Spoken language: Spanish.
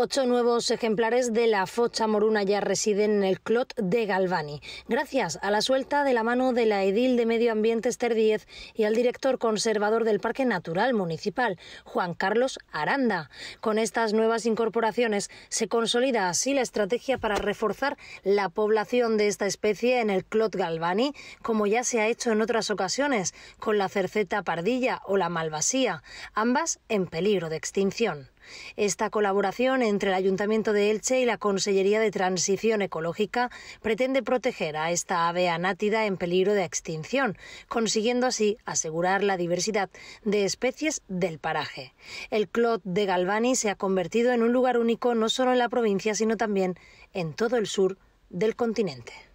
Ocho nuevos ejemplares de la focha moruna ya residen en el Clot de Galvani, gracias a la suelta de la mano de la edil de Medio Ambiente Esther Díez y al director conservador del Parque Natural Municipal, Juan Carlos Aranda. Con estas nuevas incorporaciones se consolida así la estrategia para reforzar la población de esta especie en el Clot Galvani, como ya se ha hecho en otras ocasiones, con la cerceta pardilla o la malvasía, ambas en peligro de extinción. Esta colaboración entre el Ayuntamiento de Elche y la Consellería de Transición Ecológica pretende proteger a esta ave anátida en peligro de extinción, consiguiendo así asegurar la diversidad de especies del paraje. El Clot de Galvani se ha convertido en un lugar único no solo en la provincia, sino también en todo el sur del continente.